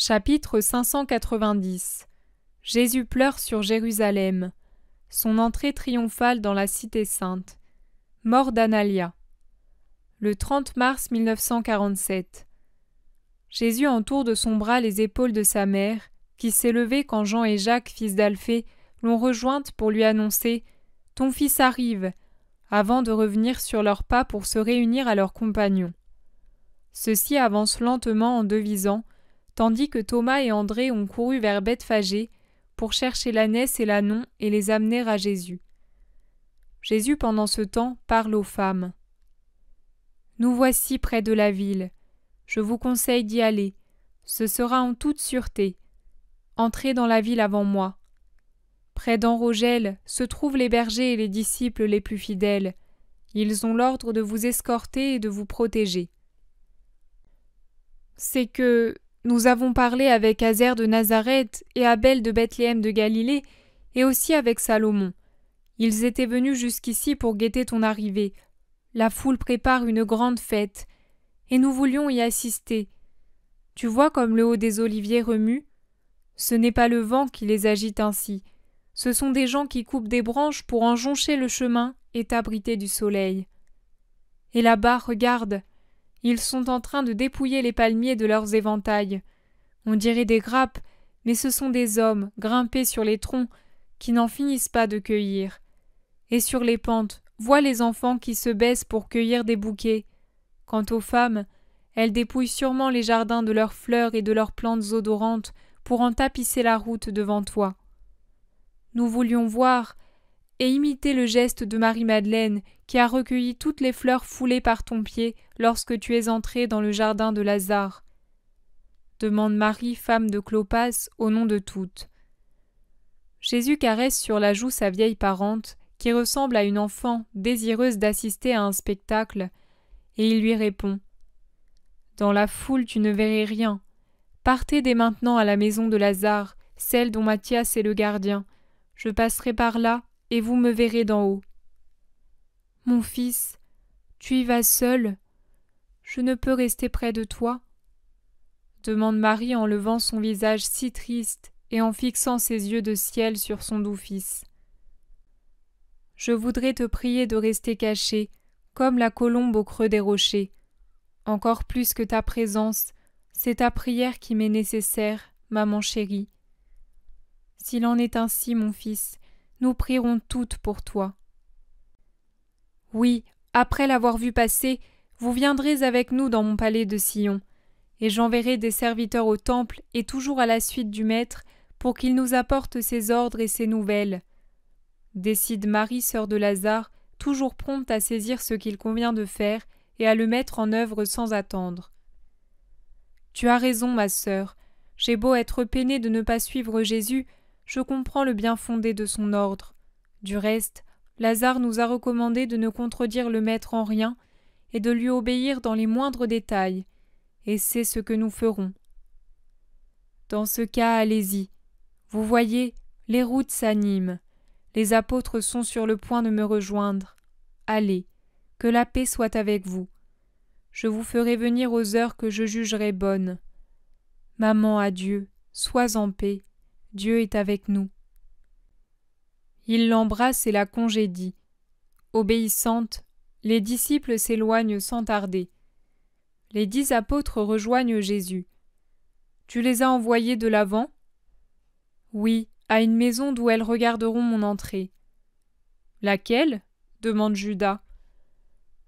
Chapitre 590 Jésus pleure sur Jérusalem. Son entrée triomphale dans la cité sainte. Mort d'Analia. Le 30 mars 1947. Jésus entoure de son bras les épaules de sa mère, qui s'est levée quand Jean et Jacques, fils d'Alphée, l'ont rejointe pour lui annoncer Ton fils arrive avant de revenir sur leurs pas pour se réunir à leurs compagnons. Ceux-ci avancent lentement en devisant tandis que Thomas et André ont couru vers Bethphagée pour chercher l'ânesse et l'anon et les amener à Jésus. Jésus, pendant ce temps, parle aux femmes. Nous voici près de la ville. Je vous conseille d'y aller. Ce sera en toute sûreté. Entrez dans la ville avant moi. Près d'Enrogel se trouvent les bergers et les disciples les plus fidèles. Ils ont l'ordre de vous escorter et de vous protéger. C'est que nous avons parlé avec Azer de Nazareth et Abel de Bethléem de Galilée, et aussi avec Salomon. Ils étaient venus jusqu'ici pour guetter ton arrivée. La foule prépare une grande fête, et nous voulions y assister. Tu vois comme le haut des oliviers remue Ce n'est pas le vent qui les agite ainsi. Ce sont des gens qui coupent des branches pour en joncher le chemin et t'abriter du soleil. Et là-bas, regarde, ils sont en train de dépouiller les palmiers de leurs éventails. On dirait des grappes, mais ce sont des hommes, grimpés sur les troncs, qui n'en finissent pas de cueillir. Et sur les pentes, vois les enfants qui se baissent pour cueillir des bouquets. Quant aux femmes, elles dépouillent sûrement les jardins de leurs fleurs et de leurs plantes odorantes pour en tapisser la route devant toi. Nous voulions voir, et imiter le geste de Marie-Madeleine qui a recueilli toutes les fleurs foulées par ton pied lorsque tu es entrée dans le jardin de Lazare. Demande Marie, femme de Clopas, au nom de toutes. Jésus caresse sur la joue sa vieille parente, qui ressemble à une enfant désireuse d'assister à un spectacle, et il lui répond Dans la foule, tu ne verrais rien. Partez dès maintenant à la maison de Lazare, celle dont Mathias est le gardien. Je passerai par là et vous me verrez d'en haut. Mon fils, tu y vas seul. Je ne peux rester près de toi. demande Marie en levant son visage si triste et en fixant ses yeux de ciel sur son doux fils. Je voudrais te prier de rester caché, comme la colombe au creux des rochers. Encore plus que ta présence, c'est ta prière qui m'est nécessaire, maman chérie. S'il en est ainsi, mon fils, nous prierons toutes pour toi. Oui, après l'avoir vu passer, vous viendrez avec nous dans mon palais de Sion, et j'enverrai des serviteurs au temple et toujours à la suite du Maître, pour qu'il nous apporte ses ordres et ses nouvelles. Décide Marie, sœur de Lazare, toujours prompte à saisir ce qu'il convient de faire et à le mettre en œuvre sans attendre. Tu as raison, ma sœur. J'ai beau être peinée de ne pas suivre Jésus, je comprends le bien fondé de son ordre. Du reste, Lazare nous a recommandé de ne contredire le Maître en rien et de lui obéir dans les moindres détails, et c'est ce que nous ferons. Dans ce cas, allez-y. Vous voyez, les routes s'animent. Les apôtres sont sur le point de me rejoindre. Allez, que la paix soit avec vous. Je vous ferai venir aux heures que je jugerai bonnes. Maman, adieu, sois en paix. Dieu est avec nous. Il l'embrasse et la congédie. Obéissante, les disciples s'éloignent sans tarder. Les dix apôtres rejoignent Jésus. Tu les as envoyés de l'avant Oui, à une maison d'où elles regarderont mon entrée. Laquelle demande Judas.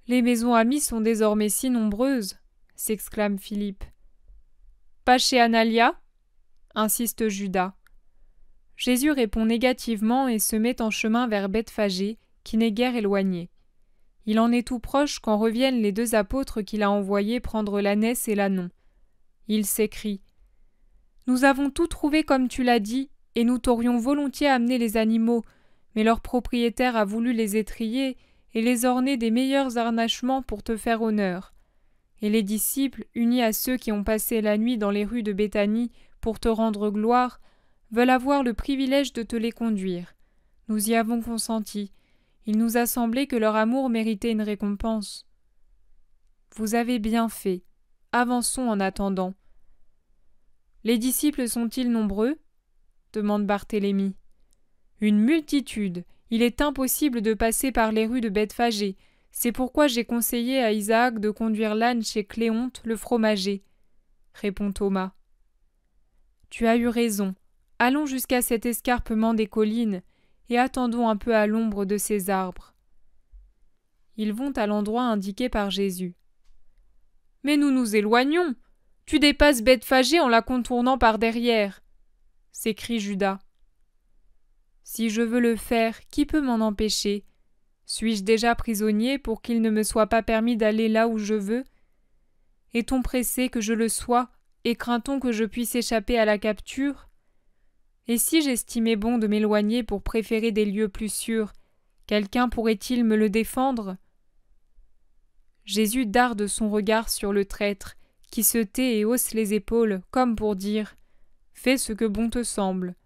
Les maisons amies sont désormais si nombreuses, s'exclame Philippe. Pas chez Analia insiste Judas. Jésus répond négativement et se met en chemin vers Bethphagée, qui n'est guère éloignée. Il en est tout proche quand reviennent les deux apôtres qu'il a envoyés prendre l'ânesse et l'Anon. Il s'écrie Nous avons tout trouvé comme tu l'as dit, et nous t'aurions volontiers amené les animaux, mais leur propriétaire a voulu les étrier et les orner des meilleurs harnachements pour te faire honneur. Et les disciples, unis à ceux qui ont passé la nuit dans les rues de Béthanie pour te rendre gloire, veulent avoir le privilège de te les conduire. Nous y avons consenti. Il nous a semblé que leur amour méritait une récompense. Vous avez bien fait. Avançons en attendant. Les disciples sont-ils nombreux demande Barthélemy. Une multitude. Il est impossible de passer par les rues de Bethphagée. C'est pourquoi j'ai conseillé à Isaac de conduire l'âne chez Cléonte le fromager, répond Thomas. Tu as eu raison. Allons jusqu'à cet escarpement des collines, et attendons un peu à l'ombre de ces arbres. Ils vont à l'endroit indiqué par Jésus. Mais nous nous éloignons. Tu dépasses Bethphagée en la contournant par derrière. s'écrie Judas. Si je veux le faire, qui peut m'en empêcher? Suis-je déjà prisonnier pour qu'il ne me soit pas permis d'aller là où je veux? Est-on pressé que je le sois, et craint-on que je puisse échapper à la capture? Et si j'estimais bon de m'éloigner pour préférer des lieux plus sûrs, quelqu'un pourrait-il me le défendre Jésus darde son regard sur le traître, qui se tait et hausse les épaules, comme pour dire Fais ce que bon te semble.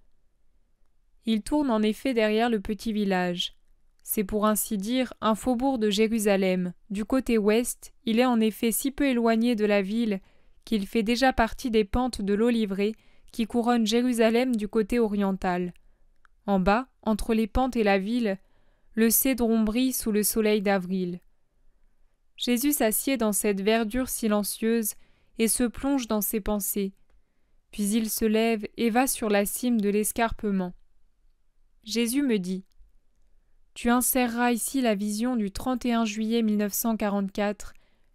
Il tourne en effet derrière le petit village. C'est pour ainsi dire un faubourg de Jérusalem. Du côté ouest, il est en effet si peu éloigné de la ville qu'il fait déjà partie des pentes de l'Olivrée qui couronne Jérusalem du côté oriental. En bas, entre les pentes et la ville, le cédron brille sous le soleil d'avril. Jésus s'assied dans cette verdure silencieuse et se plonge dans ses pensées. Puis il se lève et va sur la cime de l'escarpement. Jésus me dit Tu inséreras ici la vision du 31 juillet 1944.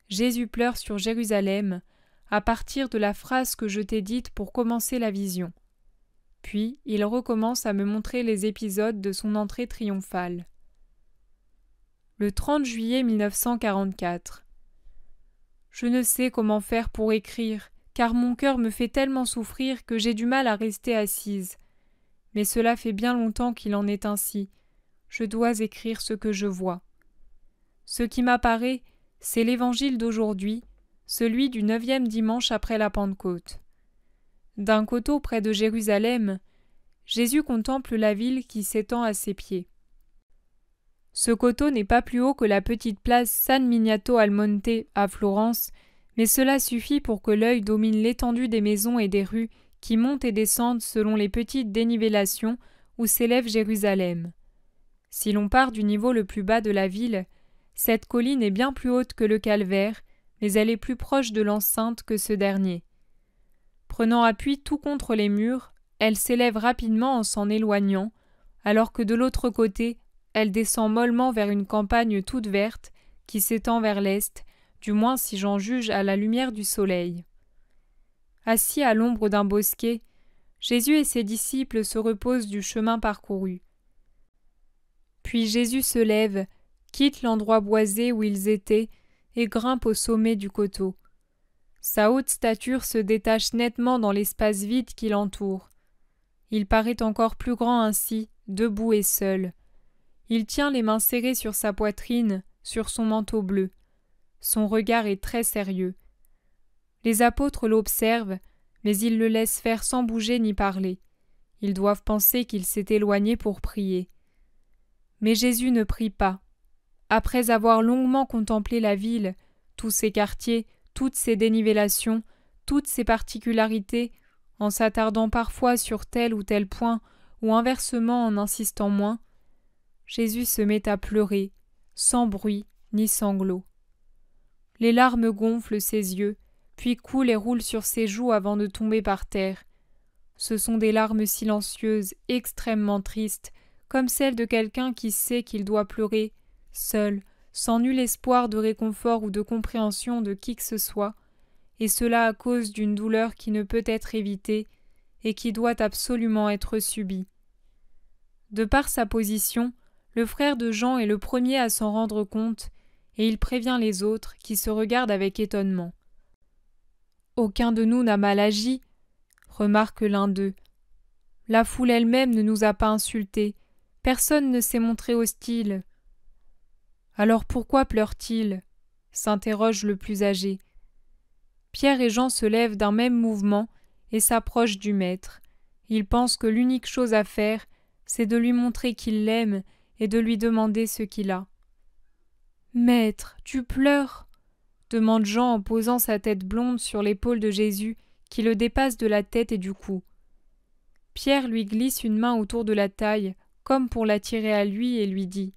Jésus pleure sur Jérusalem, à partir de la phrase que je t'ai dite pour commencer la vision. Puis il recommence à me montrer les épisodes de son entrée triomphale. Le 30 juillet 1944. Je ne sais comment faire pour écrire, car mon cœur me fait tellement souffrir que j'ai du mal à rester assise. Mais cela fait bien longtemps qu'il en est ainsi. Je dois écrire ce que je vois. Ce qui m'apparaît, c'est l'évangile d'aujourd'hui, celui du neuvième dimanche après la Pentecôte. D'un coteau près de Jérusalem, Jésus contemple la ville qui s'étend à ses pieds. Ce coteau n'est pas plus haut que la petite place San Miniato al Monte à Florence, mais cela suffit pour que l'œil domine l'étendue des maisons et des rues qui montent et descendent selon les petites dénivellations où s'élève Jérusalem. Si l'on part du niveau le plus bas de la ville, cette colline est bien plus haute que le calvaire mais elle est plus proche de l'enceinte que ce dernier. Prenant appui tout contre les murs, elle s'élève rapidement en s'en éloignant, alors que de l'autre côté, elle descend mollement vers une campagne toute verte qui s'étend vers l'est, du moins si j'en juge à la lumière du soleil. Assis à l'ombre d'un bosquet, Jésus et ses disciples se reposent du chemin parcouru. Puis Jésus se lève, quitte l'endroit boisé où ils étaient, et grimpe au sommet du coteau. Sa haute stature se détache nettement dans l'espace vide qui l'entoure. Il paraît encore plus grand ainsi, debout et seul. Il tient les mains serrées sur sa poitrine, sur son manteau bleu. Son regard est très sérieux. Les apôtres l'observent, mais ils le laissent faire sans bouger ni parler. Ils doivent penser qu'il s'est éloigné pour prier. Mais Jésus ne prie pas. Après avoir longuement contemplé la ville, tous ses quartiers, toutes ses dénivellations, toutes ses particularités, en s'attardant parfois sur tel ou tel point, ou inversement en insistant moins, Jésus se met à pleurer, sans bruit ni sanglots. Les larmes gonflent ses yeux, puis coulent et roulent sur ses joues avant de tomber par terre. Ce sont des larmes silencieuses, extrêmement tristes, comme celles de quelqu'un qui sait qu'il doit pleurer, seul, sans nul espoir de réconfort ou de compréhension de qui que ce soit, et cela à cause d'une douleur qui ne peut être évitée et qui doit absolument être subie. De par sa position, le frère de Jean est le premier à s'en rendre compte, et il prévient les autres qui se regardent avec étonnement. Aucun de nous n'a mal agi, remarque l'un d'eux. La foule elle-même ne nous a pas insultés, personne ne s'est montré hostile. Alors pourquoi pleure-t-il s'interroge le plus âgé. Pierre et Jean se lèvent d'un même mouvement et s'approchent du maître. Ils pensent que l'unique chose à faire, c'est de lui montrer qu'il l'aime et de lui demander ce qu'il a. Maître, tu pleures demande Jean en posant sa tête blonde sur l'épaule de Jésus qui le dépasse de la tête et du cou. Pierre lui glisse une main autour de la taille, comme pour l'attirer à lui, et lui dit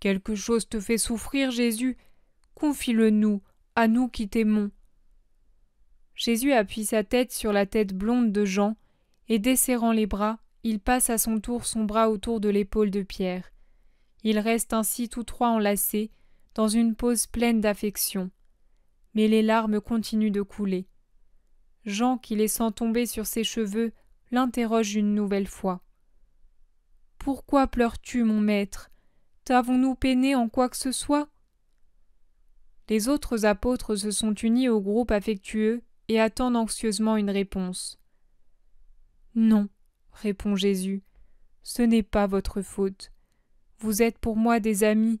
Quelque chose te fait souffrir, Jésus. Confie-le-nous, à nous qui t'aimons. Jésus appuie sa tête sur la tête blonde de Jean, et desserrant les bras, il passe à son tour son bras autour de l'épaule de Pierre. Ils restent ainsi tous trois enlacés, dans une pose pleine d'affection. Mais les larmes continuent de couler. Jean, qui les sent tomber sur ses cheveux, l'interroge une nouvelle fois. Pourquoi pleures-tu, mon maître « nous peiné en quoi que ce soit Les autres apôtres se sont unis au groupe affectueux et attendent anxieusement une réponse. Non, répond Jésus, ce n'est pas votre faute. Vous êtes pour moi des amis,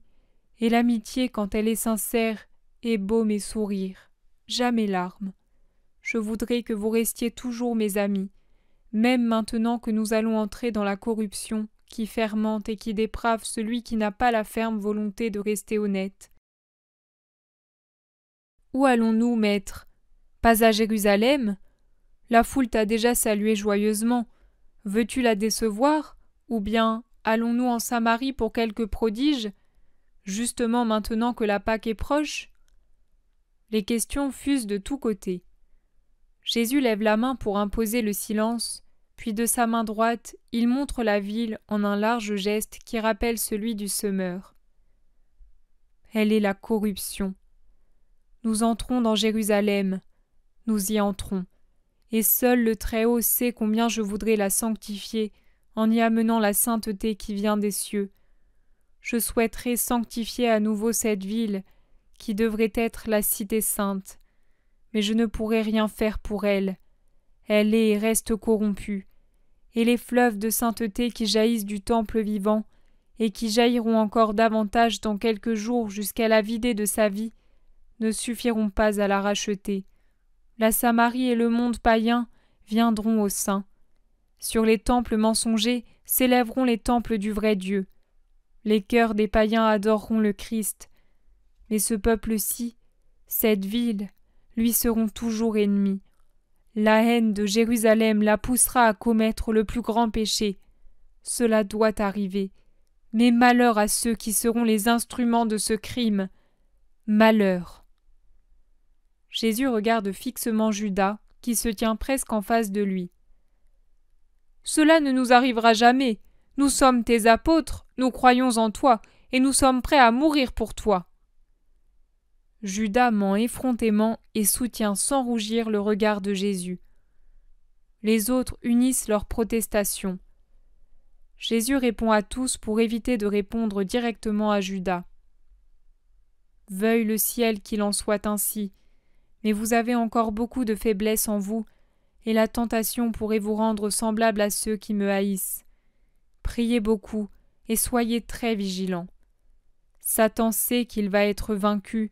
et l'amitié, quand elle est sincère, est beau mes sourire, jamais larmes. Je voudrais que vous restiez toujours mes amis, même maintenant que nous allons entrer dans la corruption qui fermente et qui déprave celui qui n'a pas la ferme volonté de rester honnête. Où allons-nous, maître Pas à Jérusalem La foule t'a déjà salué joyeusement. Veux-tu la décevoir Ou bien allons-nous en Samarie pour quelques prodiges Justement maintenant que la Pâque est proche Les questions fusent de tous côtés. Jésus lève la main pour imposer le silence. Puis de sa main droite, il montre la ville en un large geste qui rappelle celui du semeur. Elle est la corruption. Nous entrons dans Jérusalem, nous y entrons, et seul le Très-Haut sait combien je voudrais la sanctifier en y amenant la sainteté qui vient des cieux. Je souhaiterais sanctifier à nouveau cette ville, qui devrait être la cité sainte, mais je ne pourrais rien faire pour elle elle est et reste corrompue, et les fleuves de sainteté qui jaillissent du temple vivant, et qui jailliront encore davantage dans quelques jours jusqu'à la vidée de sa vie, ne suffiront pas à la racheter. La Samarie et le monde païen viendront au sein. Sur les temples mensongers s'élèveront les temples du vrai Dieu. Les cœurs des païens adoreront le Christ. Mais ce peuple-ci, cette ville, lui seront toujours ennemis. La haine de Jérusalem la poussera à commettre le plus grand péché. Cela doit arriver. Mais malheur à ceux qui seront les instruments de ce crime. Malheur. Jésus regarde fixement Judas, qui se tient presque en face de lui. Cela ne nous arrivera jamais. Nous sommes tes apôtres, nous croyons en toi, et nous sommes prêts à mourir pour toi. Judas ment effrontément et soutient sans rougir le regard de Jésus. Les autres unissent leurs protestations. Jésus répond à tous pour éviter de répondre directement à Judas. Veuille le ciel qu'il en soit ainsi, mais vous avez encore beaucoup de faiblesse en vous, et la tentation pourrait vous rendre semblable à ceux qui me haïssent. Priez beaucoup et soyez très vigilants. Satan sait qu'il va être vaincu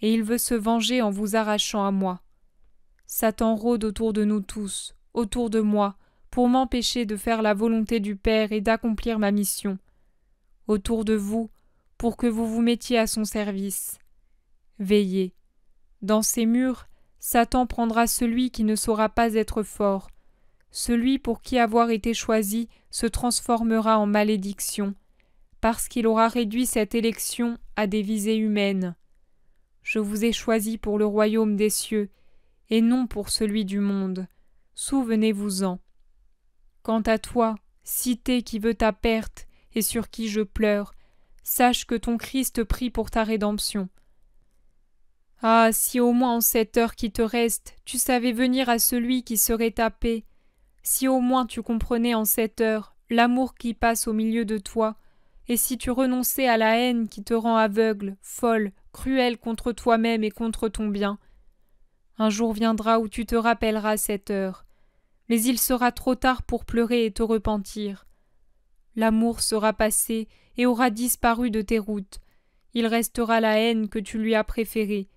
et il veut se venger en vous arrachant à moi. Satan rôde autour de nous tous, autour de moi, pour m'empêcher de faire la volonté du Père et d'accomplir ma mission. Autour de vous, pour que vous vous mettiez à son service. Veillez. Dans ces murs, Satan prendra celui qui ne saura pas être fort, celui pour qui avoir été choisi se transformera en malédiction, parce qu'il aura réduit cette élection à des visées humaines. Je vous ai choisi pour le royaume des cieux, et non pour celui du monde. Souvenez-vous-en. Quant à toi, cité qui veut ta perte et sur qui je pleure, sache que ton Christ prie pour ta rédemption. Ah, si au moins en cette heure qui te reste, tu savais venir à celui qui serait ta paix, si au moins tu comprenais en cette heure l'amour qui passe au milieu de toi, et si tu renonçais à la haine qui te rend aveugle, folle, cruel contre toi-même et contre ton bien. Un jour viendra où tu te rappelleras cette heure, mais il sera trop tard pour pleurer et te repentir. L'amour sera passé et aura disparu de tes routes. Il restera la haine que tu lui as préférée.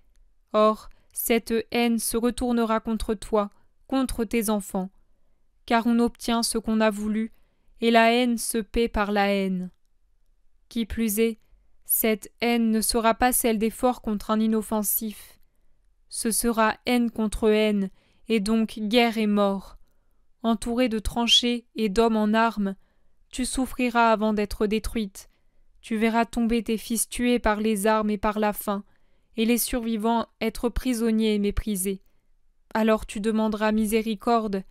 Or, cette haine se retournera contre toi, contre tes enfants, car on obtient ce qu'on a voulu, et la haine se paie par la haine. Qui plus est, cette haine ne sera pas celle d'effort contre un inoffensif. Ce sera haine contre haine, et donc guerre et mort. Entouré de tranchées et d'hommes en armes, tu souffriras avant d'être détruite. Tu verras tomber tes fils tués par les armes et par la faim, et les survivants être prisonniers et méprisés. Alors tu demanderas miséricorde,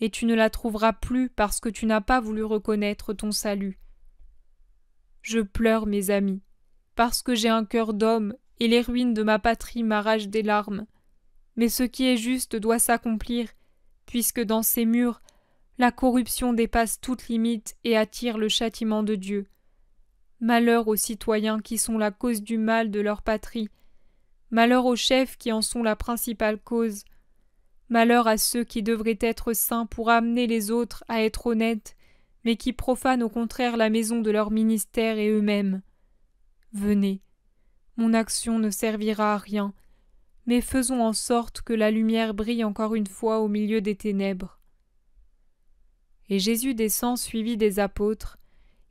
et tu ne la trouveras plus parce que tu n'as pas voulu reconnaître ton salut. Je pleure, mes amis parce que j'ai un cœur d'homme, et les ruines de ma patrie m'arrachent des larmes. Mais ce qui est juste doit s'accomplir, puisque dans ces murs, la corruption dépasse toute limite et attire le châtiment de Dieu. Malheur aux citoyens qui sont la cause du mal de leur patrie. Malheur aux chefs qui en sont la principale cause. Malheur à ceux qui devraient être saints pour amener les autres à être honnêtes, mais qui profanent au contraire la maison de leur ministère et eux-mêmes. Venez. Mon action ne servira à rien, mais faisons en sorte que la lumière brille encore une fois au milieu des ténèbres. Et Jésus descend suivi des apôtres.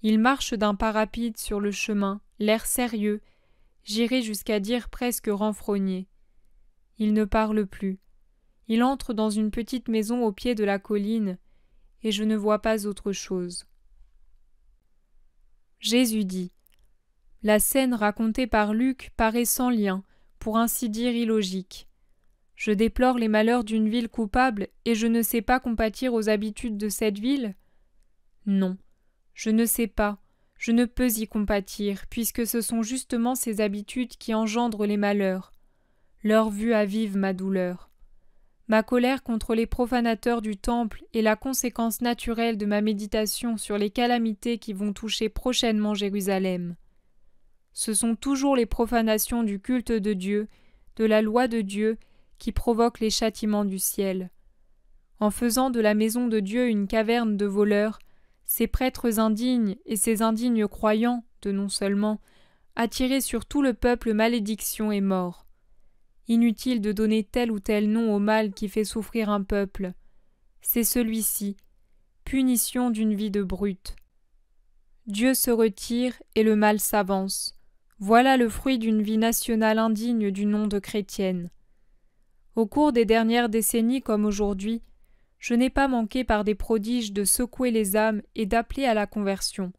Il marche d'un pas rapide sur le chemin, l'air sérieux, j'irai jusqu'à dire presque renfrogné. Il ne parle plus. Il entre dans une petite maison au pied de la colline, et je ne vois pas autre chose. Jésus dit la scène racontée par Luc paraît sans lien, pour ainsi dire illogique. Je déplore les malheurs d'une ville coupable et je ne sais pas compatir aux habitudes de cette ville Non, je ne sais pas, je ne peux y compatir, puisque ce sont justement ces habitudes qui engendrent les malheurs. Leur vue avive ma douleur. Ma colère contre les profanateurs du temple est la conséquence naturelle de ma méditation sur les calamités qui vont toucher prochainement Jérusalem ce sont toujours les profanations du culte de Dieu, de la loi de Dieu, qui provoquent les châtiments du ciel. En faisant de la maison de Dieu une caverne de voleurs, ces prêtres indignes et ces indignes croyants, de non seulement, attiraient sur tout le peuple malédiction et mort. Inutile de donner tel ou tel nom au mal qui fait souffrir un peuple. C'est celui-ci, punition d'une vie de brute. Dieu se retire et le mal s'avance. Voilà le fruit d'une vie nationale indigne du nom de chrétienne. Au cours des dernières décennies comme aujourd'hui, je n'ai pas manqué par des prodiges de secouer les âmes et d'appeler à la conversion.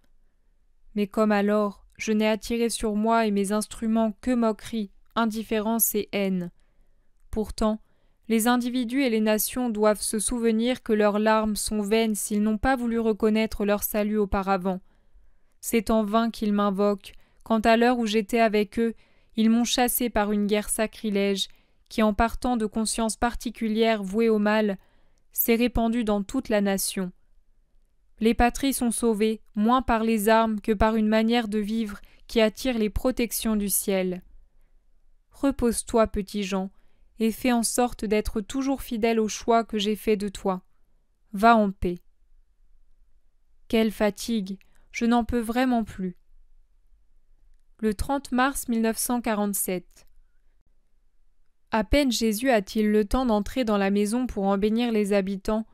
Mais comme alors, je n'ai attiré sur moi et mes instruments que moquerie, indifférence et haine. Pourtant, les individus et les nations doivent se souvenir que leurs larmes sont vaines s'ils n'ont pas voulu reconnaître leur salut auparavant. C'est en vain qu'ils m'invoquent, Quant à l'heure où j'étais avec eux, ils m'ont chassé par une guerre sacrilège, qui, en partant de consciences particulières vouées au mal, s'est répandue dans toute la nation. Les patries sont sauvées, moins par les armes que par une manière de vivre qui attire les protections du ciel. Repose-toi, petit Jean, et fais en sorte d'être toujours fidèle au choix que j'ai fait de toi. Va en paix. Quelle fatigue, je n'en peux vraiment plus le 30 mars 1947. À peine Jésus a-t-il le temps d'entrer dans la maison pour en bénir les habitants,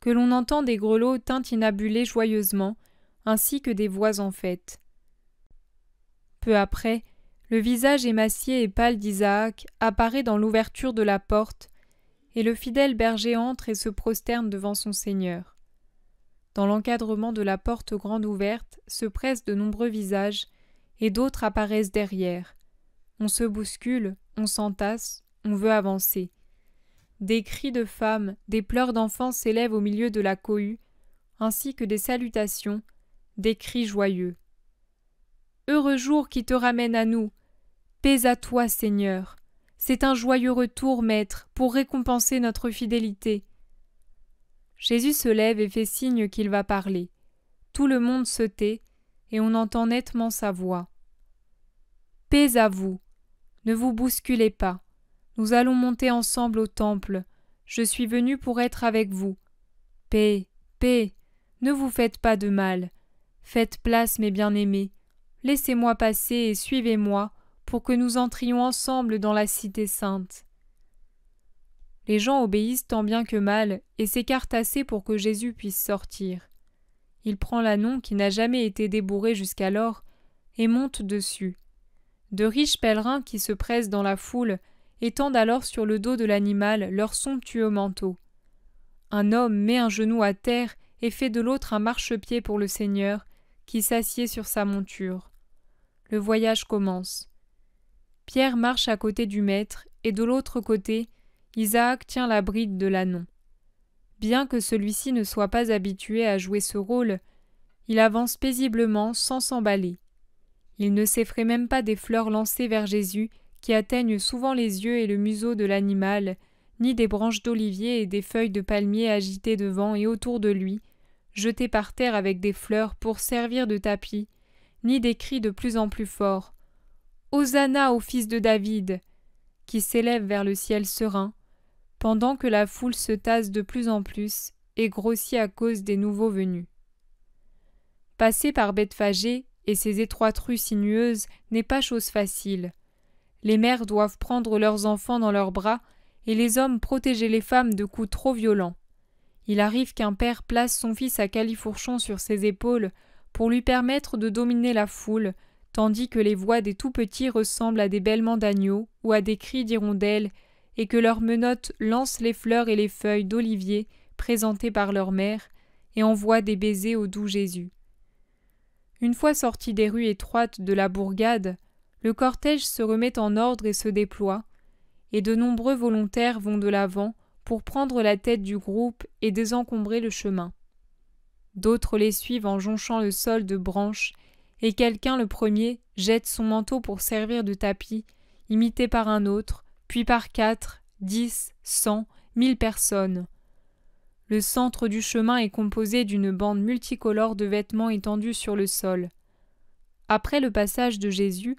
que l'on entend des grelots tintinabuler joyeusement, ainsi que des voix en fête. Peu après, le visage émacié et pâle d'Isaac apparaît dans l'ouverture de la porte, et le fidèle berger entre et se prosterne devant son Seigneur. Dans l'encadrement de la porte grande ouverte se pressent de nombreux visages, et d'autres apparaissent derrière. On se bouscule, on s'entasse, on veut avancer. Des cris de femmes, des pleurs d'enfants s'élèvent au milieu de la cohue, ainsi que des salutations, des cris joyeux. Heureux jour qui te ramène à nous. Paix à toi, Seigneur. C'est un joyeux retour, Maître, pour récompenser notre fidélité. Jésus se lève et fait signe qu'il va parler. Tout le monde se tait, et on entend nettement sa voix. Paix à vous. Ne vous bousculez pas. Nous allons monter ensemble au temple. Je suis venu pour être avec vous. Paix, paix. Ne vous faites pas de mal. Faites place, mes bien-aimés. Laissez-moi passer et suivez-moi pour que nous entrions ensemble dans la cité sainte. Les gens obéissent tant bien que mal et s'écartent assez pour que Jésus puisse sortir. Il prend l'anon qui n'a jamais été débourré jusqu'alors et monte dessus. De riches pèlerins qui se pressent dans la foule étendent alors sur le dos de l'animal leur somptueux manteau. Un homme met un genou à terre et fait de l'autre un marchepied pour le Seigneur, qui s'assied sur sa monture. Le voyage commence. Pierre marche à côté du maître, et de l'autre côté, Isaac tient la bride de l'anon bien que celui-ci ne soit pas habitué à jouer ce rôle, il avance paisiblement sans s'emballer. Il ne s'effraie même pas des fleurs lancées vers Jésus qui atteignent souvent les yeux et le museau de l'animal, ni des branches d'olivier et des feuilles de palmier agitées devant et autour de lui, jetées par terre avec des fleurs pour servir de tapis, ni des cris de plus en plus forts. Hosanna au fils de David qui s'élève vers le ciel serein, pendant que la foule se tasse de plus en plus et grossit à cause des nouveaux venus. Passer par Bethphagée et ses étroites rues sinueuses n'est pas chose facile. Les mères doivent prendre leurs enfants dans leurs bras et les hommes protéger les femmes de coups trop violents. Il arrive qu'un père place son fils à califourchon sur ses épaules pour lui permettre de dominer la foule, tandis que les voix des tout petits ressemblent à des bêlements d'agneaux ou à des cris d'hirondelles et que leurs menottes lancent les fleurs et les feuilles d'olivier présentées par leur mère, et envoient des baisers au doux Jésus. Une fois sorti des rues étroites de la bourgade, le cortège se remet en ordre et se déploie, et de nombreux volontaires vont de l'avant pour prendre la tête du groupe et désencombrer le chemin. D'autres les suivent en jonchant le sol de branches, et quelqu'un le premier jette son manteau pour servir de tapis, imité par un autre, puis par quatre, dix, cent, mille personnes. Le centre du chemin est composé d'une bande multicolore de vêtements étendus sur le sol. Après le passage de Jésus,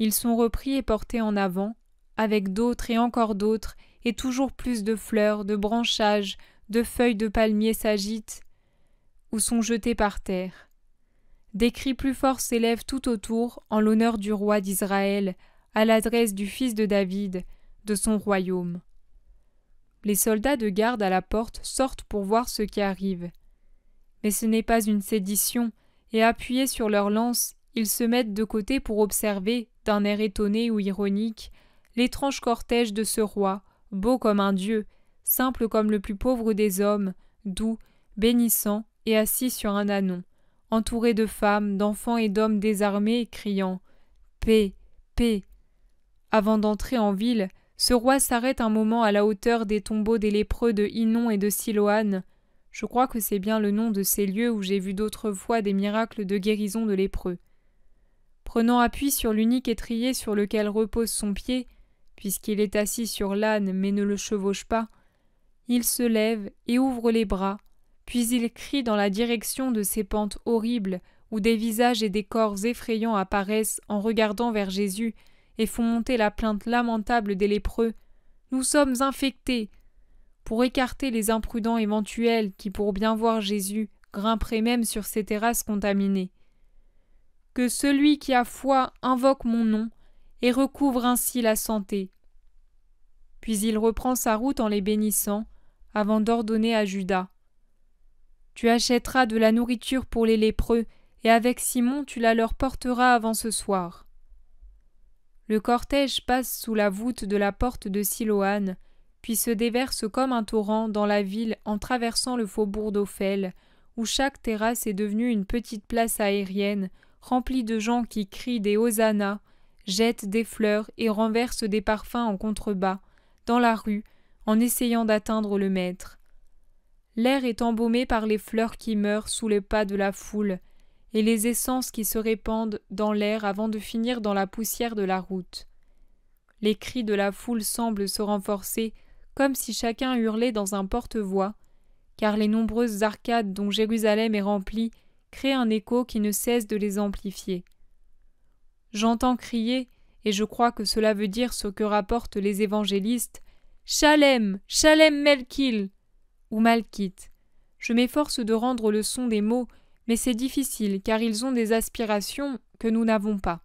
ils sont repris et portés en avant, avec d'autres et encore d'autres, et toujours plus de fleurs, de branchages, de feuilles de palmiers s'agitent, ou sont jetés par terre. Des cris plus forts s'élèvent tout autour en l'honneur du roi d'Israël, à l'adresse du fils de David, de son royaume. Les soldats de garde à la porte sortent pour voir ce qui arrive. Mais ce n'est pas une sédition, et appuyés sur leurs lances, ils se mettent de côté pour observer, d'un air étonné ou ironique, l'étrange cortège de ce roi, beau comme un dieu, simple comme le plus pauvre des hommes, doux, bénissant et assis sur un anon, entouré de femmes, d'enfants et d'hommes désarmés, criant Paix, paix. Avant d'entrer en ville, ce roi s'arrête un moment à la hauteur des tombeaux des lépreux de Hinon et de Siloane. Je crois que c'est bien le nom de ces lieux où j'ai vu d'autres fois des miracles de guérison de lépreux. Prenant appui sur l'unique étrier sur lequel repose son pied, puisqu'il est assis sur l'âne mais ne le chevauche pas, il se lève et ouvre les bras, puis il crie dans la direction de ces pentes horribles où des visages et des corps effrayants apparaissent en regardant vers Jésus et font monter la plainte lamentable des lépreux. Nous sommes infectés. Pour écarter les imprudents éventuels qui, pour bien voir Jésus, grimperaient même sur ces terrasses contaminées. Que celui qui a foi invoque mon nom et recouvre ainsi la santé. Puis il reprend sa route en les bénissant, avant d'ordonner à Judas. Tu achèteras de la nourriture pour les lépreux, et avec Simon tu la leur porteras avant ce soir. Le cortège passe sous la voûte de la porte de Siloane, puis se déverse comme un torrent dans la ville en traversant le faubourg d'Ophel, où chaque terrasse est devenue une petite place aérienne, remplie de gens qui crient des hosannas, jettent des fleurs et renversent des parfums en contrebas, dans la rue, en essayant d'atteindre le maître. L'air est embaumé par les fleurs qui meurent sous les pas de la foule, et les essences qui se répandent dans l'air avant de finir dans la poussière de la route. Les cris de la foule semblent se renforcer comme si chacun hurlait dans un porte-voix, car les nombreuses arcades dont Jérusalem est remplie créent un écho qui ne cesse de les amplifier. J'entends crier, et je crois que cela veut dire ce que rapportent les évangélistes Chalem, Chalem Melkil ou Malkit. Je m'efforce de rendre le son des mots mais c'est difficile car ils ont des aspirations que nous n'avons pas.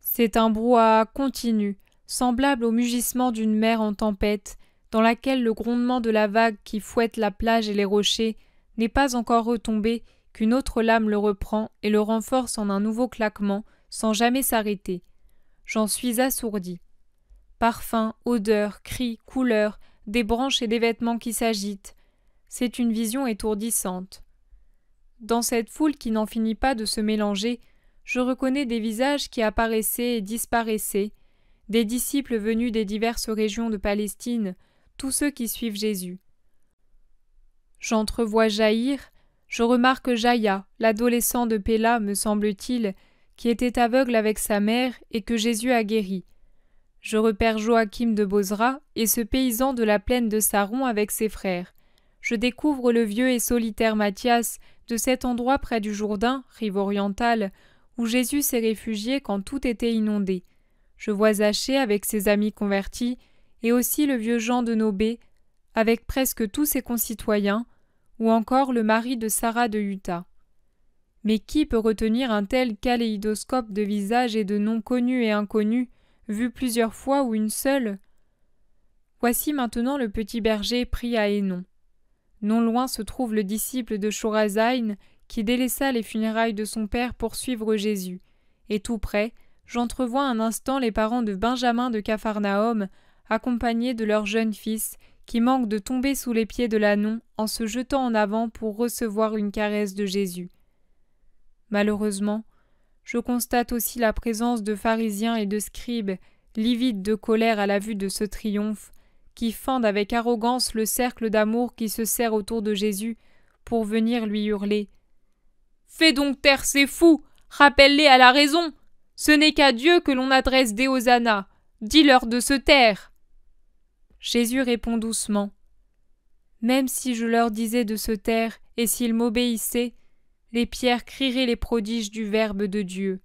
C'est un brouhaha continu, semblable au mugissement d'une mer en tempête, dans laquelle le grondement de la vague qui fouette la plage et les rochers n'est pas encore retombé qu'une autre lame le reprend et le renforce en un nouveau claquement, sans jamais s'arrêter. J'en suis assourdi. Parfums, odeurs, cris, couleurs, des branches et des vêtements qui s'agitent. C'est une vision étourdissante. Dans cette foule qui n'en finit pas de se mélanger, je reconnais des visages qui apparaissaient et disparaissaient, des disciples venus des diverses régions de Palestine, tous ceux qui suivent Jésus. J'entrevois Jaïr, je remarque Jaïa, l'adolescent de Pella, me semble-t-il, qui était aveugle avec sa mère et que Jésus a guéri. Je repère Joachim de Bozra et ce paysan de la plaine de Saron avec ses frères. Je découvre le vieux et solitaire Mathias de cet endroit près du Jourdain, rive orientale, où Jésus s'est réfugié quand tout était inondé. Je vois Zachée avec ses amis convertis, et aussi le vieux Jean de Nobé, avec presque tous ses concitoyens, ou encore le mari de Sarah de Utah. Mais qui peut retenir un tel kaléidoscope de visages et de noms connus et inconnus, vu plusieurs fois ou une seule Voici maintenant le petit berger pris à Hénon. Non loin se trouve le disciple de Chorazain qui délaissa les funérailles de son père pour suivre Jésus. Et tout près, j'entrevois un instant les parents de Benjamin de Capharnaüm, accompagnés de leur jeune fils, qui manque de tomber sous les pieds de l'anon en se jetant en avant pour recevoir une caresse de Jésus. Malheureusement, je constate aussi la présence de pharisiens et de scribes, livides de colère à la vue de ce triomphe, qui fendent avec arrogance le cercle d'amour qui se serre autour de Jésus pour venir lui hurler. Fais donc taire ces fous, rappelle-les à la raison. Ce n'est qu'à Dieu que l'on adresse des hosannas. Dis-leur de se taire. Jésus répond doucement. Même si je leur disais de se taire, et s'ils m'obéissaient, les pierres crieraient les prodiges du Verbe de Dieu.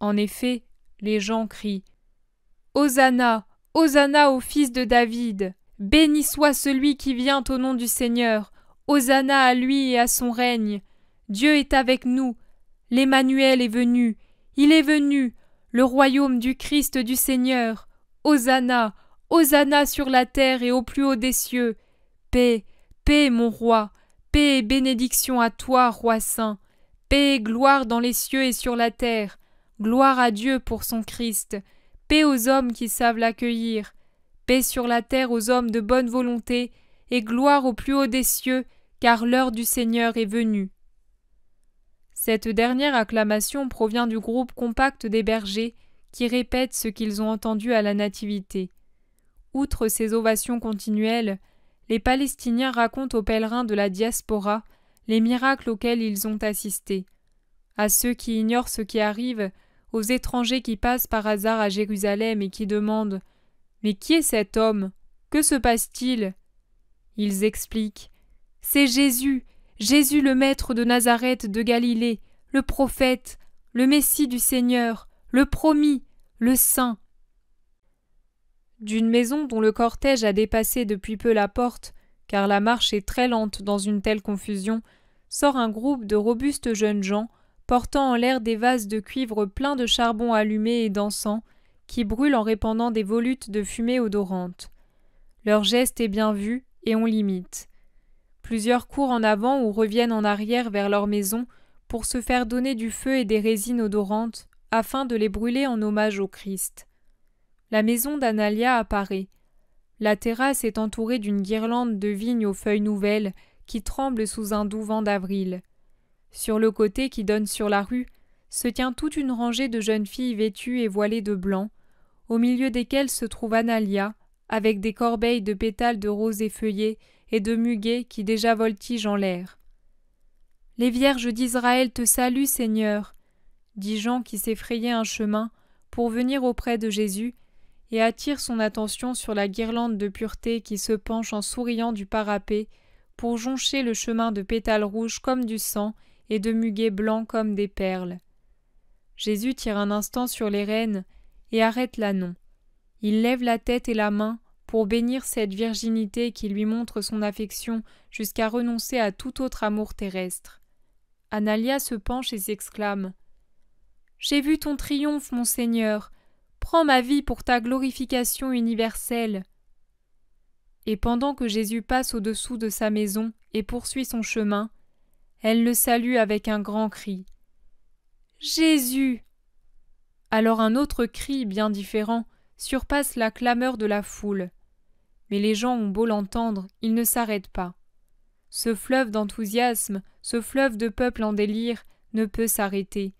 En effet, les gens crient Hosanna, Hosanna au fils de David. Béni soit celui qui vient au nom du Seigneur. Hosanna à lui et à son règne. Dieu est avec nous. L'Emmanuel est venu. Il est venu. Le royaume du Christ du Seigneur. Hosanna. Hosanna sur la terre et au plus haut des cieux. Paix, paix, mon roi. Paix et bénédiction à toi, roi saint. Paix et gloire dans les cieux et sur la terre. Gloire à Dieu pour son Christ Paix aux hommes qui savent l'accueillir, paix sur la terre aux hommes de bonne volonté, et gloire au plus haut des cieux, car l'heure du Seigneur est venue. Cette dernière acclamation provient du groupe compact des bergers qui répètent ce qu'ils ont entendu à la Nativité. Outre ces ovations continuelles, les Palestiniens racontent aux pèlerins de la diaspora les miracles auxquels ils ont assisté. À ceux qui ignorent ce qui arrive, aux étrangers qui passent par hasard à Jérusalem et qui demandent Mais qui est cet homme Que se passe-t-il Ils expliquent C'est Jésus, Jésus le Maître de Nazareth de Galilée, le prophète, le Messie du Seigneur, le promis, le saint. D'une maison dont le cortège a dépassé depuis peu la porte, car la marche est très lente dans une telle confusion, sort un groupe de robustes jeunes gens portant en l'air des vases de cuivre pleins de charbon allumé et d'encens, qui brûlent en répandant des volutes de fumée odorante. Leur geste est bien vu, et on l'imite. Plusieurs courent en avant ou reviennent en arrière vers leur maison pour se faire donner du feu et des résines odorantes, afin de les brûler en hommage au Christ. La maison d'Analia apparaît. La terrasse est entourée d'une guirlande de vignes aux feuilles nouvelles qui tremblent sous un doux vent d'avril. Sur le côté qui donne sur la rue se tient toute une rangée de jeunes filles vêtues et voilées de blanc, au milieu desquelles se trouve Analia, avec des corbeilles de pétales de roses effeuillées et de muguets qui déjà voltigent en l'air. Les vierges d'Israël te saluent, Seigneur, dit Jean qui s'effrayait un chemin pour venir auprès de Jésus et attire son attention sur la guirlande de pureté qui se penche en souriant du parapet pour joncher le chemin de pétales rouges comme du sang et de muguets blancs comme des perles. Jésus tire un instant sur les rênes et arrête l'anon. Il lève la tête et la main pour bénir cette virginité qui lui montre son affection jusqu'à renoncer à tout autre amour terrestre. Analia se penche et s'exclame J'ai vu ton triomphe, mon Seigneur. Prends ma vie pour ta glorification universelle. Et pendant que Jésus passe au-dessous de sa maison et poursuit son chemin, elle le salue avec un grand cri. Jésus. Alors un autre cri bien différent surpasse la clameur de la foule. Mais les gens ont beau l'entendre, ils ne s'arrêtent pas. Ce fleuve d'enthousiasme, ce fleuve de peuple en délire, ne peut s'arrêter.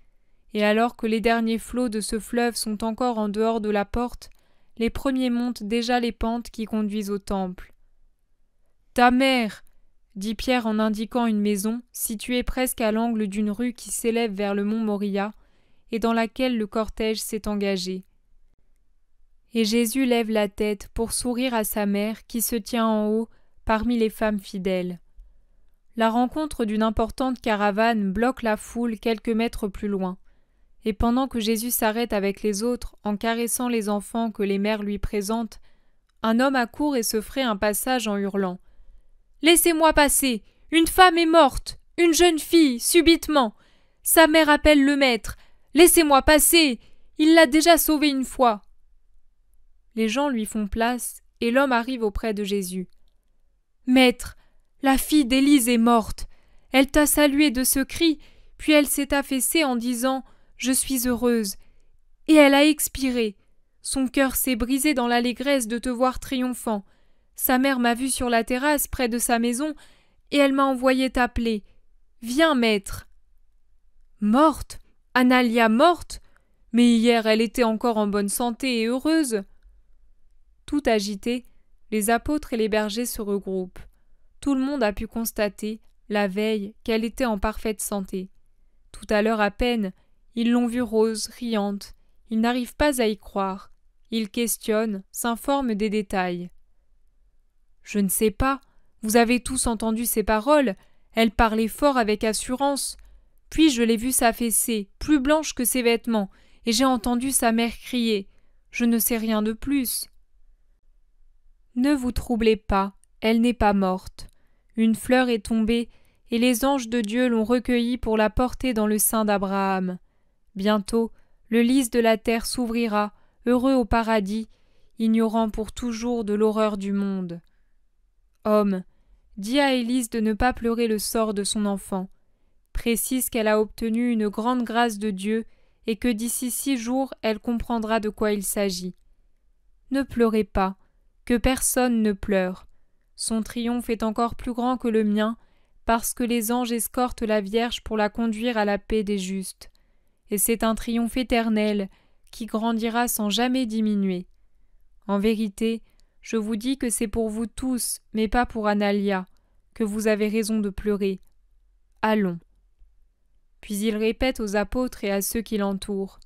Et alors que les derniers flots de ce fleuve sont encore en dehors de la porte, les premiers montent déjà les pentes qui conduisent au temple. Ta mère dit Pierre en indiquant une maison située presque à l'angle d'une rue qui s'élève vers le mont Moria, et dans laquelle le cortège s'est engagé. Et Jésus lève la tête pour sourire à sa mère qui se tient en haut parmi les femmes fidèles. La rencontre d'une importante caravane bloque la foule quelques mètres plus loin, et pendant que Jésus s'arrête avec les autres en caressant les enfants que les mères lui présentent, un homme accourt et se ferait un passage en hurlant. Laissez-moi passer. Une femme est morte. Une jeune fille, subitement. Sa mère appelle le maître. Laissez-moi passer. Il l'a déjà sauvée une fois. Les gens lui font place, et l'homme arrive auprès de Jésus. Maître, la fille d'Élise est morte. Elle t'a salué de ce cri, puis elle s'est affaissée en disant Je suis heureuse. Et elle a expiré. Son cœur s'est brisé dans l'allégresse de te voir triomphant. Sa mère m'a vue sur la terrasse près de sa maison, et elle m'a envoyé t'appeler. Viens, maître. Morte. Analia morte. Mais hier elle était encore en bonne santé et heureuse. Tout agité, les apôtres et les bergers se regroupent. Tout le monde a pu constater, la veille, qu'elle était en parfaite santé. Tout à l'heure à peine, ils l'ont vue rose, riante. Ils n'arrivent pas à y croire. Ils questionnent, s'informent des détails. Je ne sais pas. Vous avez tous entendu ses paroles. Elle parlait fort avec assurance. Puis je l'ai vue s'affaisser, plus blanche que ses vêtements, et j'ai entendu sa mère crier. Je ne sais rien de plus. Ne vous troublez pas, elle n'est pas morte. Une fleur est tombée, et les anges de Dieu l'ont recueillie pour la porter dans le sein d'Abraham. Bientôt, le lys de la terre s'ouvrira, heureux au paradis, ignorant pour toujours de l'horreur du monde. Homme, dis à Élise de ne pas pleurer le sort de son enfant. Précise qu'elle a obtenu une grande grâce de Dieu et que d'ici six jours elle comprendra de quoi il s'agit. Ne pleurez pas, que personne ne pleure. Son triomphe est encore plus grand que le mien, parce que les anges escortent la Vierge pour la conduire à la paix des justes. Et c'est un triomphe éternel qui grandira sans jamais diminuer. En vérité, je vous dis que c'est pour vous tous, mais pas pour Analia, que vous avez raison de pleurer. Allons. Puis il répète aux apôtres et à ceux qui l'entourent.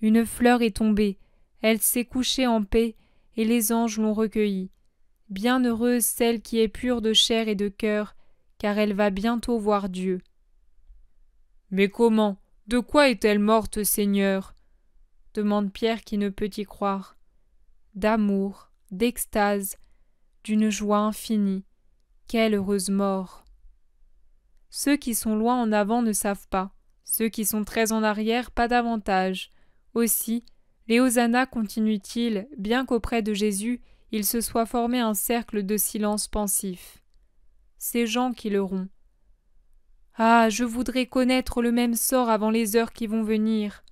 Une fleur est tombée, elle s'est couchée en paix, et les anges l'ont recueillie. Bienheureuse celle qui est pure de chair et de cœur, car elle va bientôt voir Dieu. Mais comment De quoi est-elle morte, Seigneur demande Pierre qui ne peut y croire. D'amour, d'extase, d'une joie infinie. Quelle heureuse mort. Ceux qui sont loin en avant ne savent pas, ceux qui sont très en arrière pas davantage. Aussi, les Hosanna continuent-ils, bien qu'auprès de Jésus il se soit formé un cercle de silence pensif. Ces gens qui le rompent. Ah. Je voudrais connaître le même sort avant les heures qui vont venir.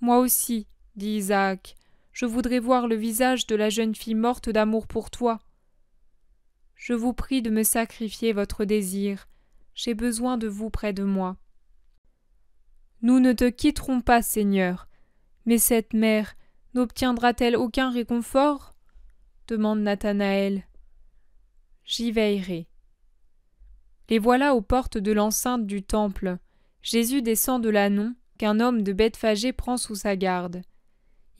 Moi aussi, dit Isaac, je voudrais voir le visage de la jeune fille morte d'amour pour toi. Je vous prie de me sacrifier votre désir. J'ai besoin de vous près de moi. Nous ne te quitterons pas, Seigneur. Mais cette mère n'obtiendra-t-elle aucun réconfort demande Nathanaël. J'y veillerai. Les voilà aux portes de l'enceinte du temple. Jésus descend de l'anon qu'un homme de Bethphagée prend sous sa garde.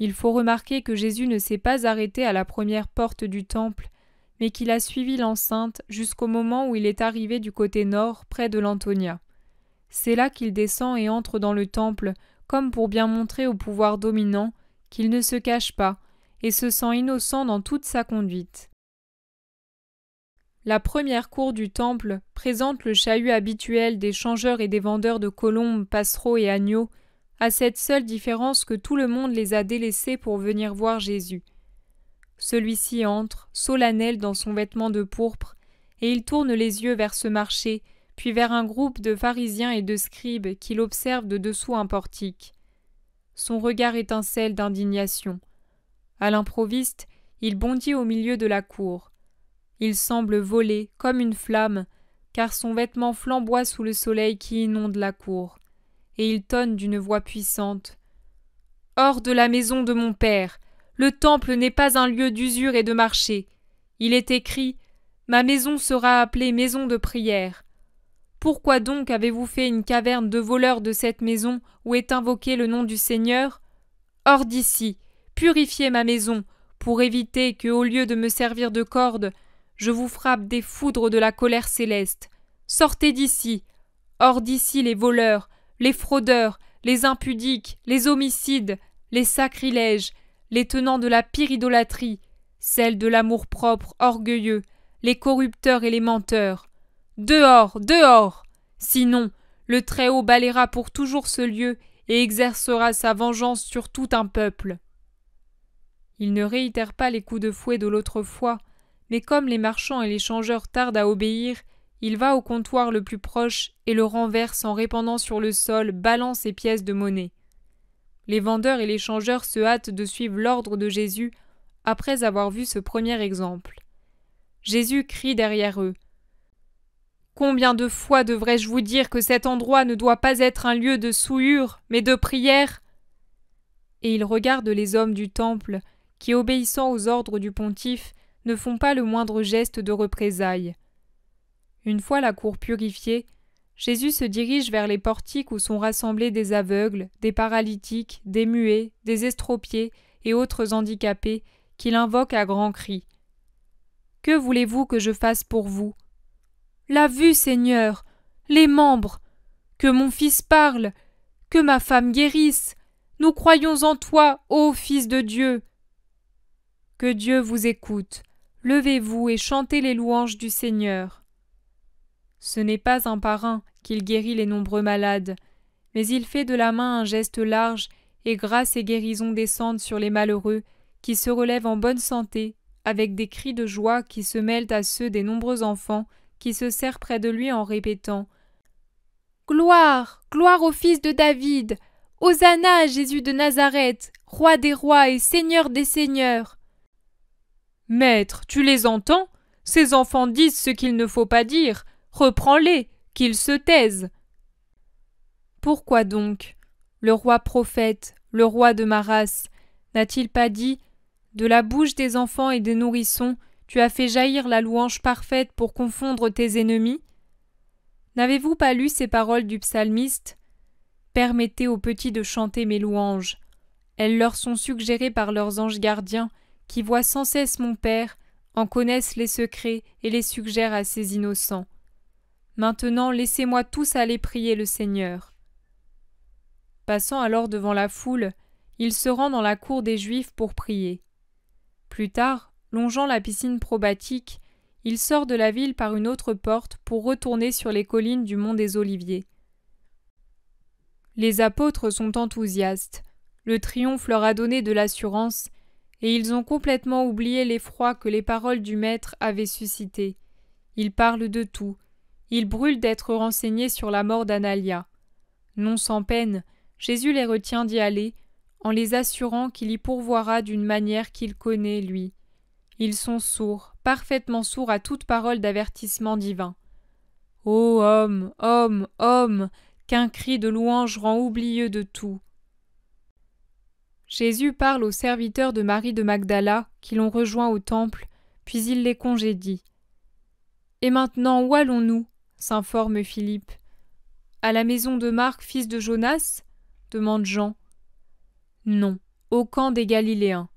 Il faut remarquer que Jésus ne s'est pas arrêté à la première porte du temple, mais qu'il a suivi l'enceinte jusqu'au moment où il est arrivé du côté nord, près de l'Antonia. C'est là qu'il descend et entre dans le temple, comme pour bien montrer au pouvoir dominant qu'il ne se cache pas et se sent innocent dans toute sa conduite. La première cour du temple présente le chahut habituel des changeurs et des vendeurs de colombes, passereaux et agneaux à cette seule différence que tout le monde les a délaissés pour venir voir Jésus. Celui-ci entre, solennel dans son vêtement de pourpre, et il tourne les yeux vers ce marché, puis vers un groupe de pharisiens et de scribes qui l'observent de dessous un portique. Son regard étincelle d'indignation. À l'improviste, il bondit au milieu de la cour. Il semble voler, comme une flamme, car son vêtement flamboie sous le soleil qui inonde la cour et il tonne d'une voix puissante. Hors de la maison de mon Père, le temple n'est pas un lieu d'usure et de marché. Il est écrit Ma maison sera appelée maison de prière. Pourquoi donc avez-vous fait une caverne de voleurs de cette maison où est invoqué le nom du Seigneur Hors d'ici, purifiez ma maison, pour éviter que, au lieu de me servir de corde, je vous frappe des foudres de la colère céleste. Sortez d'ici, hors d'ici les voleurs, les fraudeurs, les impudiques, les homicides, les sacrilèges, les tenants de la pire idolâtrie, celle de l'amour-propre orgueilleux, les corrupteurs et les menteurs. Dehors, dehors Sinon, le Très-Haut balayera pour toujours ce lieu et exercera sa vengeance sur tout un peuple. Il ne réitère pas les coups de fouet de l'autre fois, mais comme les marchands et les changeurs tardent à obéir, il va au comptoir le plus proche et le renverse en répandant sur le sol balance et pièces de monnaie. Les vendeurs et les changeurs se hâtent de suivre l'ordre de Jésus après avoir vu ce premier exemple. Jésus crie derrière eux. Combien de fois devrais-je vous dire que cet endroit ne doit pas être un lieu de souillure, mais de prière Et il regarde les hommes du temple, qui, obéissant aux ordres du pontife, ne font pas le moindre geste de représailles. Une fois la cour purifiée, Jésus se dirige vers les portiques où sont rassemblés des aveugles, des paralytiques, des muets, des estropiés et autres handicapés, qu'il invoque à grands cris. Que voulez-vous que je fasse pour vous La vue, Seigneur, les membres, que mon fils parle, que ma femme guérisse. Nous croyons en toi, ô Fils de Dieu. Que Dieu vous écoute. Levez-vous et chantez les louanges du Seigneur. Ce n'est pas un parrain qu'il guérit les nombreux malades, mais il fait de la main un geste large, et grâce et guérison descendent sur les malheureux, qui se relèvent en bonne santé, avec des cris de joie qui se mêlent à ceux des nombreux enfants qui se serrent près de lui en répétant Gloire, gloire au Fils de David, Hosanna à Jésus de Nazareth, Roi des rois et Seigneur des seigneurs. Maître, tu les entends Ces enfants disent ce qu'il ne faut pas dire, Reprends-les, qu'ils se taisent. Pourquoi donc le roi prophète, le roi de ma race, n'a-t-il pas dit De la bouche des enfants et des nourrissons, tu as fait jaillir la louange parfaite pour confondre tes ennemis N'avez-vous pas lu ces paroles du psalmiste Permettez aux petits de chanter mes louanges. Elles leur sont suggérées par leurs anges gardiens, qui voient sans cesse mon Père, en connaissent les secrets et les suggèrent à ses innocents. Maintenant laissez-moi tous aller prier le Seigneur. Passant alors devant la foule, il se rend dans la cour des Juifs pour prier. Plus tard, longeant la piscine probatique, il sort de la ville par une autre porte pour retourner sur les collines du mont des Oliviers. Les apôtres sont enthousiastes. Le triomphe leur a donné de l'assurance, et ils ont complètement oublié l'effroi que les paroles du Maître avaient suscité. Ils parlent de tout, ils brûlent d'être renseignés sur la mort d'Analia. Non sans peine, Jésus les retient d'y aller, en les assurant qu'il y pourvoira d'une manière qu'il connaît, lui. Ils sont sourds, parfaitement sourds à toute parole d'avertissement divin. Ô homme, homme, homme, qu'un cri de louange rend oublieux de tout. Jésus parle aux serviteurs de Marie de Magdala qui l'ont rejoint au temple, puis il les congédie. Et maintenant où allons-nous s'informe Philippe. À la maison de Marc, fils de Jonas demande Jean. Non, au camp des Galiléens.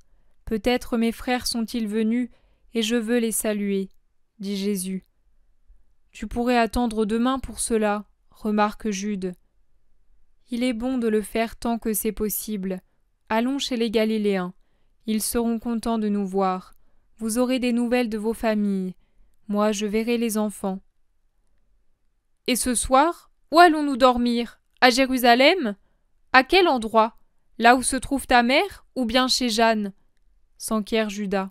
Peut-être mes frères sont-ils venus, et je veux les saluer, dit Jésus. Tu pourrais attendre demain pour cela, remarque Jude. Il est bon de le faire tant que c'est possible. Allons chez les Galiléens. Ils seront contents de nous voir. Vous aurez des nouvelles de vos familles. Moi, je verrai les enfants. Et ce soir, où allons-nous dormir À Jérusalem À quel endroit Là où se trouve ta mère ou bien chez Jeanne s'enquiert Judas.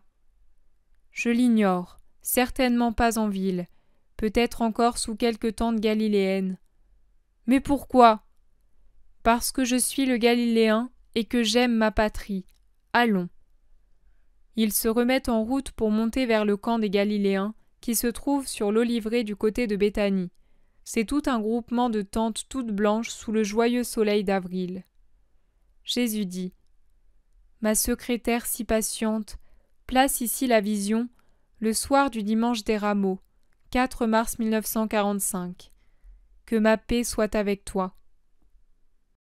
Je l'ignore, certainement pas en ville, peut-être encore sous quelque tente galiléenne. Mais pourquoi Parce que je suis le Galiléen et que j'aime ma patrie. Allons. Ils se remettent en route pour monter vers le camp des Galiléens, qui se trouve sur l'olivrée du côté de Béthanie. C'est tout un groupement de tentes toutes blanches sous le joyeux soleil d'avril. Jésus dit Ma secrétaire si patiente, place ici la vision, le soir du dimanche des rameaux, 4 mars 1945. Que ma paix soit avec toi.